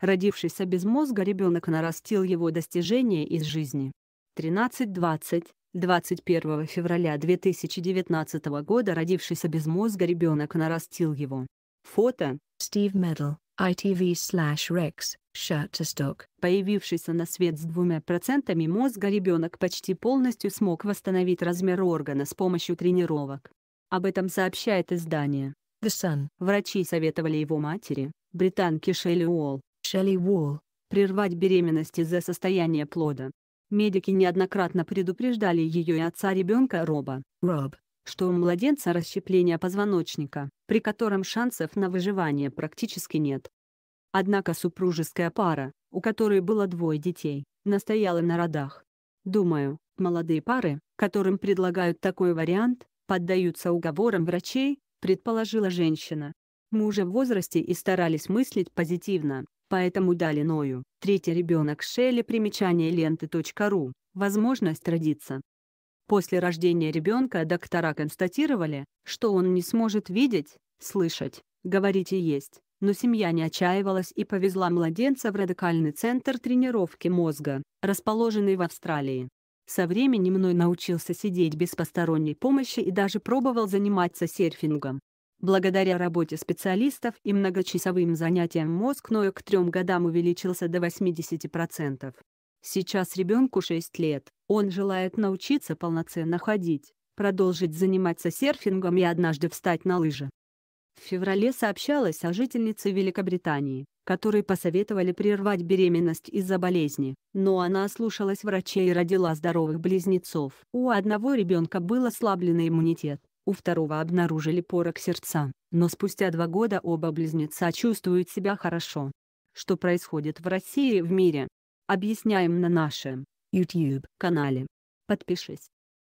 Родившийся без мозга ребенок нарастил его достижения из жизни. 13.20. 21 февраля 2019 года родившийся без мозга ребенок нарастил его. Фото. Стив Медл, ITV slash Rex, Shutterstock. Появившийся на свет с двумя процентами мозга ребенок почти полностью смог восстановить размер органа с помощью тренировок. Об этом сообщает издание. The Sun. Врачи советовали его матери, британке Шелли Уолл, Шелли Уолл, прервать беременность из-за состояния плода. Медики неоднократно предупреждали ее и отца ребенка Роба, Роб, что у младенца расщепление позвоночника, при котором шансов на выживание практически нет. Однако супружеская пара, у которой было двое детей, настояла на родах. Думаю, молодые пары, которым предлагают такой вариант, поддаются уговорам врачей, предположила женщина. Мы уже в возрасте и старались мыслить позитивно, Поэтому дали Ною, третий ребенок Шелли примечание ленты.ру, возможность родиться. После рождения ребенка доктора констатировали, что он не сможет видеть, слышать, говорить и есть, но семья не отчаивалась и повезла младенца в радикальный центр тренировки мозга, расположенный в Австралии. Со временем мной научился сидеть без посторонней помощи и даже пробовал заниматься серфингом. Благодаря работе специалистов и многочасовым занятиям мозг Ноя к трем годам увеличился до 80%. Сейчас ребенку 6 лет, он желает научиться полноценно ходить, продолжить заниматься серфингом и однажды встать на лыжи. В феврале сообщалось о жительнице Великобритании, которой посоветовали прервать беременность из-за болезни, но она ослушалась врачей и родила здоровых близнецов. У одного ребенка был ослабленный иммунитет, у второго обнаружили порок сердца, но спустя два года оба близнеца чувствуют себя хорошо. Что происходит в России и в мире? Объясняем на нашем YouTube-канале. Подпишись.